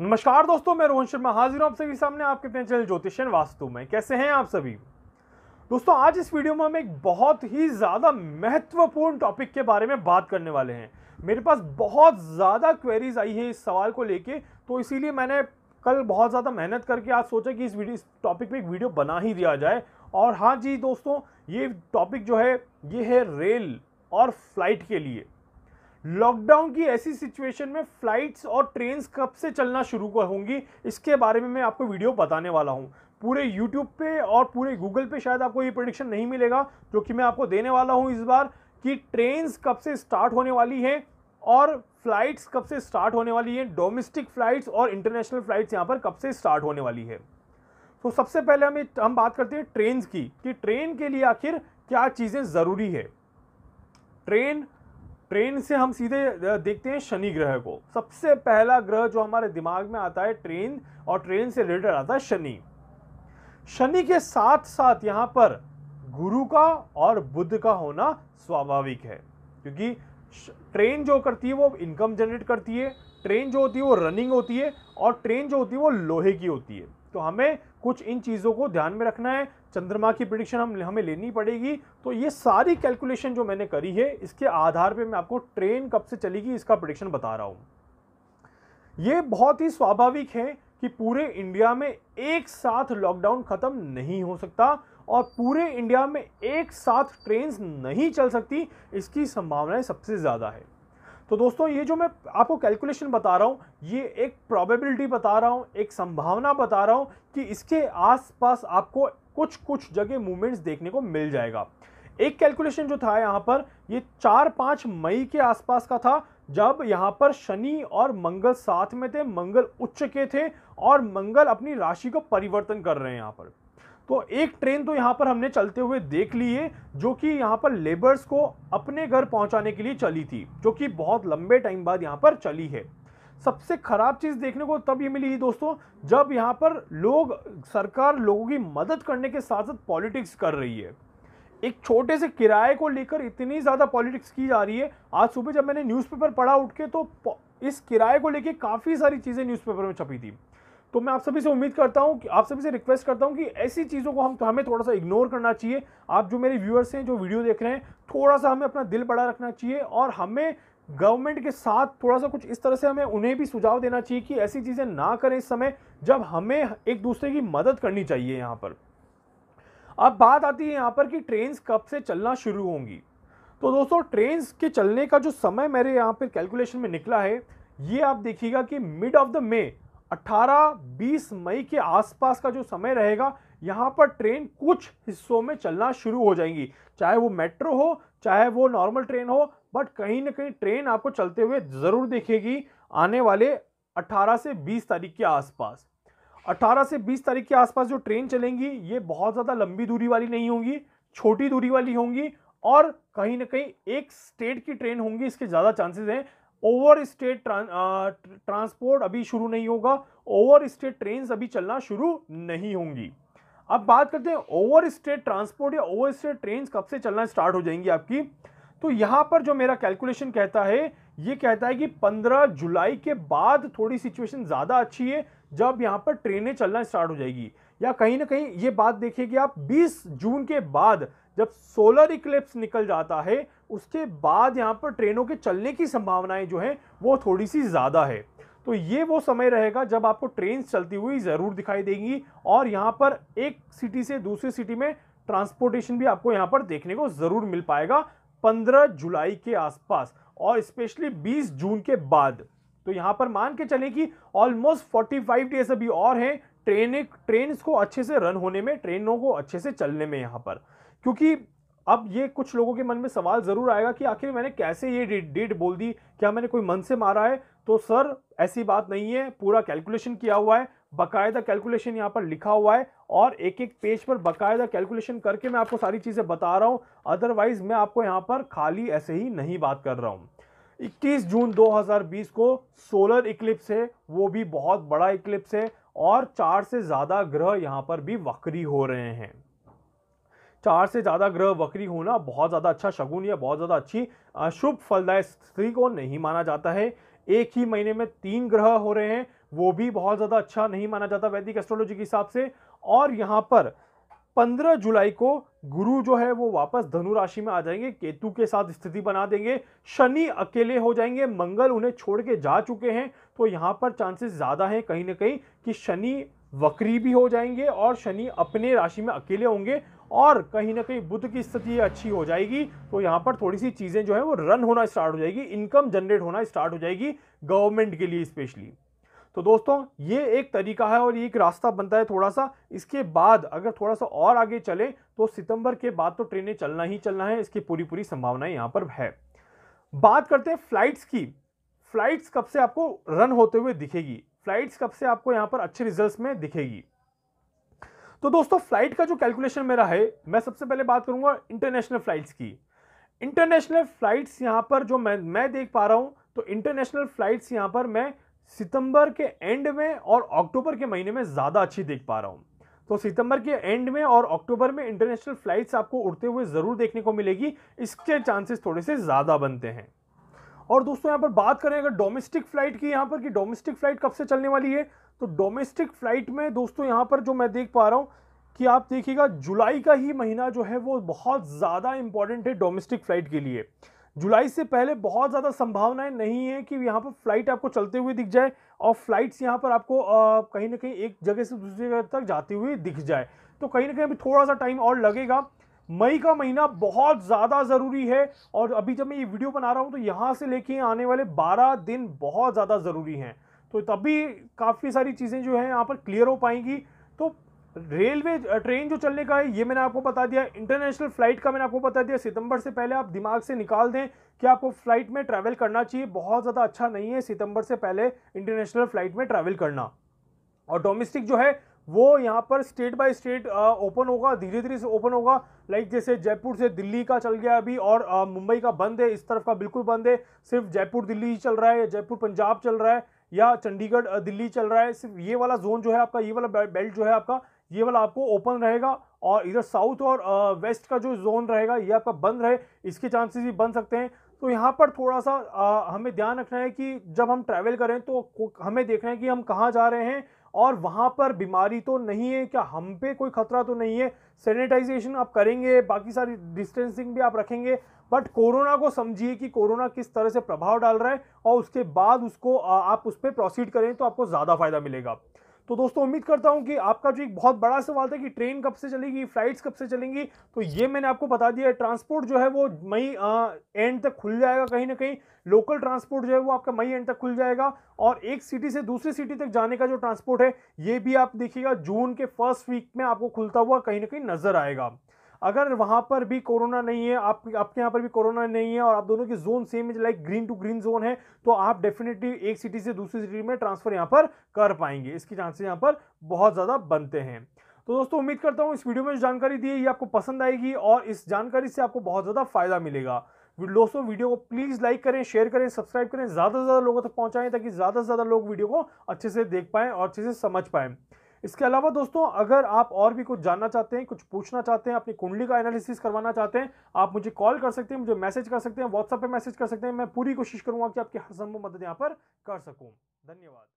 नमस्कार दोस्तों मैं रोहन शर्मा हाजिर हूँ आप सभी सामने आपके अपने चैनल ज्योतिषन वास्तु में कैसे हैं आप सभी दोस्तों आज इस वीडियो में हम एक बहुत ही ज़्यादा महत्वपूर्ण टॉपिक के बारे में बात करने वाले हैं मेरे पास बहुत ज़्यादा क्वेरीज आई है इस सवाल को लेके तो इसीलिए मैंने कल बहुत ज़्यादा मेहनत करके आज सोचा कि इस वीडियो इस टॉपिक पर एक वीडियो बना ही दिया जाए और हाँ जी दोस्तों ये टॉपिक जो है ये है रेल और फ्लाइट के लिए लॉकडाउन की ऐसी सिचुएशन में फ्लाइट्स और ट्रेन कब से चलना शुरू होंगी इसके बारे में मैं आपको वीडियो बताने वाला हूँ पूरे यूट्यूब पे और पूरे गूगल पे शायद आपको ये प्रोडिक्शन नहीं मिलेगा जो कि मैं आपको देने वाला हूँ इस बार कि ट्रेन्स कब से स्टार्ट होने वाली हैं और फ्लाइट्स कब से स्टार्ट होने वाली हैं डोमेस्टिक फ्लाइट्स और इंटरनेशनल फ्लाइट्स यहाँ पर कब से स्टार्ट होने वाली है तो सबसे पहले हम हम बात करते हैं ट्रेन की कि ट्रेन के लिए आखिर क्या चीज़ें ज़रूरी है ट्रेन ट्रेन से हम सीधे देखते हैं शनि ग्रह को सबसे पहला ग्रह जो हमारे दिमाग में आता है ट्रेन और ट्रेन से रिलेटेड आता है शनि शनि के साथ साथ यहां पर गुरु का और बुद्ध का होना स्वाभाविक है क्योंकि ट्रेन जो करती है वो इनकम जनरेट करती है ट्रेन जो होती है वो रनिंग होती है और ट्रेन जो होती है वो लोहे की होती है तो हमें कुछ इन चीज़ों को ध्यान में रखना है चंद्रमा की प्रिडिक्शन हम हमें लेनी पड़ेगी तो ये सारी कैलकुलेशन जो मैंने करी है इसके आधार पे मैं आपको ट्रेन कब से चलेगी इसका प्रिडिक्शन बता रहा हूँ ये बहुत ही स्वाभाविक है कि पूरे इंडिया में एक साथ लॉकडाउन ख़त्म नहीं हो सकता और पूरे इंडिया में एक साथ ट्रेन नहीं चल सकती इसकी संभावनाएं सबसे ज़्यादा है तो दोस्तों ये जो मैं आपको कैलकुलेशन बता रहा हूँ ये एक प्रॉबेबिलिटी बता रहा हूँ एक संभावना बता रहा हूँ कि इसके आसपास आपको कुछ कुछ जगह मूवमेंट्स देखने को मिल जाएगा एक कैलकुलेशन जो था यहाँ पर ये चार पाँच मई के आसपास का था जब यहाँ पर शनि और मंगल साथ में थे मंगल उच्च के थे और मंगल अपनी राशि को परिवर्तन कर रहे हैं यहाँ पर तो एक ट्रेन तो यहाँ पर हमने चलते हुए देख ली है जो कि यहाँ पर लेबर्स को अपने घर पहुँचाने के लिए चली थी जो कि बहुत लंबे टाइम बाद यहाँ पर चली है सबसे खराब चीज़ देखने को तब ये मिली ही दोस्तों जब यहाँ पर लोग सरकार लोगों की मदद करने के साथ साथ पॉलिटिक्स कर रही है एक छोटे से किराए को लेकर इतनी ज़्यादा पॉलिटिक्स की जा रही है आज सुबह जब मैंने न्यूज़पेपर पढ़ा उठ के तो इस किराए को लेकर काफ़ी सारी चीज़ें न्यूज़पेपर में छपी थी तो मैं आप सभी से उम्मीद करता हूँ कि आप सभी से रिक्वेस्ट करता हूँ कि ऐसी चीज़ों को हम हमें थोड़ा सा इग्नोर करना चाहिए आप जो मेरे व्यूअर्स हैं जो वीडियो देख रहे हैं थोड़ा सा हमें अपना दिल बड़ा रखना चाहिए और हमें गवर्नमेंट के साथ थोड़ा सा कुछ इस तरह से हमें उन्हें भी सुझाव देना चाहिए कि ऐसी चीज़ें ना करें इस समय जब हमें एक दूसरे की मदद करनी चाहिए यहाँ पर अब बात आती है यहाँ पर कि ट्रेन कब से चलना शुरू होंगी तो दोस्तों ट्रेन के चलने का जो समय मेरे यहाँ पर कैलकुलेशन में निकला है ये आप देखिएगा कि मिड ऑफ द मे 18-20 मई के आसपास का जो समय रहेगा यहाँ पर ट्रेन कुछ हिस्सों में चलना शुरू हो जाएंगी चाहे वो मेट्रो हो चाहे वो नॉर्मल ट्रेन हो बट कहीं ना कहीं ट्रेन आपको चलते हुए ज़रूर देखेगी आने वाले 18 से 20 तारीख के आसपास 18 से 20 तारीख के आसपास जो ट्रेन चलेंगी ये बहुत ज़्यादा लंबी दूरी वाली नहीं होंगी छोटी दूरी वाली होंगी और कहीं ना कहीं एक स्टेट की ट्रेन होंगी इसके ज़्यादा चांसेस हैं ओवर स्टेट ट्रांसपोर्ट अभी शुरू नहीं होगा ओवर स्टेट ट्रेन अभी चलना शुरू नहीं होंगी अब बात करते हैं ओवर स्टेट ट्रांसपोर्ट या ओवर स्टेट ट्रेन कब से चलना स्टार्ट हो जाएंगी आपकी तो यहां पर जो मेरा कैलकुलेशन कहता है ये कहता है कि 15 जुलाई के बाद थोड़ी सिचुएशन ज़्यादा अच्छी है जब यहाँ पर ट्रेनें चलना स्टार्ट हो जाएगी या कहीं ना कहीं ये बात देखिए कि आप 20 जून के बाद जब सोलर इक्लिप्स निकल जाता है उसके बाद यहाँ पर ट्रेनों के चलने की संभावनाएं जो हैं वो थोड़ी सी ज़्यादा है तो ये वो समय रहेगा जब आपको ट्रेन चलती हुई ज़रूर दिखाई देंगी और यहाँ पर एक सिटी से दूसरी सिटी में ट्रांसपोर्टेशन भी आपको यहाँ पर देखने को ज़रूर मिल पाएगा 15 जुलाई के आसपास और स्पेशली 20 जून के बाद तो यहाँ पर मान के चले कि ऑलमोस्ट 45 डेज अभी और हैं ट्रेन ट्रेन को अच्छे से रन होने में ट्रेनों को अच्छे से चलने में यहाँ पर क्योंकि अब ये कुछ लोगों के मन में सवाल ज़रूर आएगा कि आखिर मैंने कैसे ये डेट बोल दी क्या मैंने कोई मन से मारा है तो सर ऐसी बात नहीं है पूरा कैलकुलेशन किया हुआ है बाकायदा कैलकुलेशन यहाँ पर लिखा हुआ है और एक एक पेज पर बाकायदा कैलकुलेशन करके मैं आपको सारी चीज़ें बता रहा हूँ अदरवाइज़ मैं आपको यहाँ पर खाली ऐसे ही नहीं बात कर रहा हूँ 21 जून 2020 को सोलर इक्लिप्स है वो भी बहुत बड़ा इक्लिप्स है और चार से ज़्यादा ग्रह यहाँ पर भी वक्री हो रहे हैं चार से ज़्यादा ग्रह वक्री होना बहुत ज़्यादा अच्छा शगुन या बहुत ज़्यादा अच्छी शुभ फलदाय स्त्री को नहीं माना जाता है एक ही महीने में तीन ग्रह हो रहे हैं वो भी बहुत ज़्यादा अच्छा नहीं माना जाता वैदिक एस्ट्रोलॉजी के हिसाब से और यहाँ पर 15 जुलाई को गुरु जो है वो वापस धनु राशि में आ जाएंगे केतु के साथ स्थिति बना देंगे शनि अकेले हो जाएंगे मंगल उन्हें छोड़ के जा चुके हैं तो यहाँ पर चांसेस ज़्यादा हैं कहीं ना कहीं कि शनि वक्री भी हो जाएंगे और शनि अपने राशि में अकेले होंगे और कहीं ना कहीं बुद्ध की स्थिति अच्छी हो जाएगी तो यहाँ पर थोड़ी सी चीज़ें जो है वो रन होना स्टार्ट हो जाएगी इनकम जनरेट होना स्टार्ट हो जाएगी गवर्नमेंट के लिए स्पेशली तो दोस्तों ये एक तरीका है और ये एक रास्ता बनता है थोड़ा सा इसके बाद अगर थोड़ा सा और आगे चले तो सितंबर के बाद तो ट्रेनें चलना ही चलना है इसकी पूरी पूरी संभावना यहाँ पर है बात करते हैं फ्लाइट्स की फ्लाइट्स कब से आपको रन होते हुए दिखेगी फ्लाइट्स कब से आपको यहाँ पर अच्छे रिजल्ट्स में दिखेगी तो दोस्तों फ्लाइट का जो कैलकुलेशन मेरा है मैं सबसे पहले बात करूंगा इंटरनेशनल फ्लाइट्स की इंटरनेशनल फ्लाइट्स यहाँ पर जो मैं मैं देख पा रहा हूँ तो इंटरनेशनल फ्लाइट्स यहाँ पर मैं सितंबर के एंड में और अक्टूबर के महीने में ज़्यादा अच्छी देख पा रहा हूँ तो सितंबर के एंड में और अक्टूबर में इंटरनेशनल फ्लाइट्स आपको उड़ते हुए ज़रूर देखने को मिलेगी इसके चांसेस थोड़े से ज़्यादा बनते हैं और दोस्तों यहाँ पर बात करें अगर डोमेस्टिक फ्लाइट की यहाँ पर कि डोमेस्टिक फ्लाइट कब से चलने वाली है तो डोमेस्टिक फ़्लाइट में दोस्तों यहाँ पर जो मैं देख पा रहा हूँ कि आप देखिएगा जुलाई का ही महीना जो है वो बहुत ज़्यादा इम्पॉर्टेंट है डोमेस्टिक फ़्लाइट के लिए जुलाई से पहले बहुत ज़्यादा संभावनाएं नहीं है कि यहाँ पर फ़्लाइट आपको चलते हुए दिख जाए और फ़्लाइट्स यहाँ पर आपको कहीं ना कहीं एक जगह से दूसरी जगह तक जाते हुए दिख जाए तो कहीं ना कहीं अभी थोड़ा सा टाइम और लगेगा मई का महीना बहुत ज़्यादा ज़रूरी है और अभी जब मैं ये वीडियो बना रहा हूँ तो यहाँ से लेके आने वाले बारह दिन बहुत ज़्यादा ज़रूरी हैं तो तभी काफ़ी सारी चीज़ें जो हैं यहाँ पर क्लियर हो पाएंगी तो रेलवे ट्रेन जो चलने का है ये मैंने आपको बता दिया इंटरनेशनल फ्लाइट का मैंने आपको बता दिया सितंबर से पहले आप दिमाग से निकाल दें कि आपको फ्लाइट में ट्रैवल करना चाहिए बहुत ज़्यादा अच्छा नहीं है सितंबर से पहले इंटरनेशनल फ्लाइट में ट्रैवल करना और डोमेस्टिक जो है वो यहाँ पर स्टेट बाय स्टेट ओपन होगा धीरे धीरे से ओपन होगा लाइक जैसे जयपुर से दिल्ली का चल गया अभी और मुंबई का बंद है इस तरफ का बिल्कुल बंद है सिर्फ जयपुर दिल्ली ही चल रहा है या जयपुर पंजाब चल रहा है या चंडीगढ़ दिल्ली चल रहा है सिर्फ ये वाला जोन जो है आपका ये वाला बेल्ट जो है आपका ये वाला आपको ओपन रहेगा और इधर साउथ और वेस्ट का जो जोन रहेगा ये आपका बंद रहे इसके चांसेस भी बन सकते हैं तो यहाँ पर थोड़ा सा हमें ध्यान रखना है कि जब हम ट्रैवल करें तो हमें देखना है कि हम कहाँ जा रहे हैं और वहाँ पर बीमारी तो नहीं है क्या हम पे कोई खतरा तो नहीं है सैनिटाइजेशन आप करेंगे बाकी सारी डिस्टेंसिंग भी आप रखेंगे बट कोरोना को समझिए कि कोरोना किस तरह से प्रभाव डाल रहा है और उसके बाद उसको आप उस पर प्रोसीड करें तो आपको ज़्यादा फायदा मिलेगा तो दोस्तों उम्मीद करता हूँ कि आपका जो एक बहुत बड़ा सवाल था कि ट्रेन कब से चलेगी फ्लाइट्स कब से चलेंगी तो ये मैंने आपको बता दिया है ट्रांसपोर्ट जो है वो मई एंड तक खुल जाएगा कहीं ना कहीं लोकल ट्रांसपोर्ट जो है वो आपका मई एंड तक खुल जाएगा और एक सिटी से दूसरी सिटी तक जाने का जो ट्रांसपोर्ट है ये भी आप देखिएगा जून के फर्स्ट वीक में आपको खुलता हुआ कहीं ना कहीं नजर आएगा अगर वहाँ पर भी कोरोना नहीं है आप आपके यहाँ पर भी कोरोना नहीं है और आप दोनों की जोन सेम है like green to green zone है तो आप डेफिनेटली एक सिटी से दूसरी सिटी में ट्रांसफ़र यहाँ पर कर पाएंगे इसकी चांसेस यहाँ पर बहुत ज़्यादा बनते हैं तो दोस्तों उम्मीद करता हूँ इस वीडियो में जो जानकारी दी है ये आपको पसंद आएगी और इस जानकारी से आपको बहुत ज़्यादा फ़ायदा मिलेगा दोस्तों वीडियो को प्लीज़ लाइक करें शेयर करें सब्सक्राइब करें ज़्यादा से ज़्यादा लोगों तक पहुँचाएँ ताकि ज़्यादा से ज़्यादा लोग वीडियो को अच्छे से देख पाएँ और अच्छे से समझ पाएँ इसके अलावा दोस्तों अगर आप और भी कुछ जानना चाहते हैं कुछ पूछना चाहते हैं अपनी कुंडली का एनालिसिस करवाना चाहते हैं आप मुझे कॉल कर सकते हैं मुझे मैसेज कर सकते हैं व्हाट्सएप पर मैसेज कर सकते हैं मैं पूरी कोशिश करूँगा कि आपकी हर संभव मदद यहाँ पर कर सकूँ धन्यवाद